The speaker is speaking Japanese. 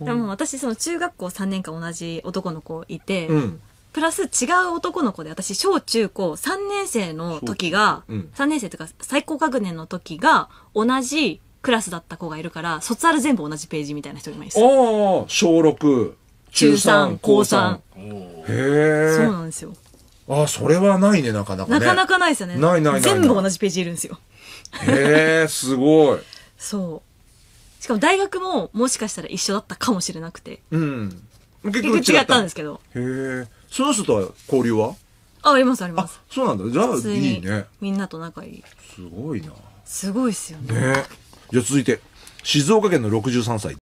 でも私その中学校3年間同じ男の子いて、うん、プラス違う男の子で私小中高3年生の時が、うん、3年生というか最高学年の時が同じクラスだった子がいるから卒アル全部同じページみたいな人がいます小6中3高3へえそうなんですよあそれはないねなかなか、ね、なかなかないですよねないないない全部同じページいるんですよへえすごいそうしかも大学ももしかしたら一緒だったかもしれなくて。うん。結局違ったんですけど。へえ。その人とは交流はあ、ありますありまあす。、そうなんだ。じゃあ、いいにね。みんなと仲いい。すごいな。すごいっすよね。じゃあ続いて、静岡県の63歳。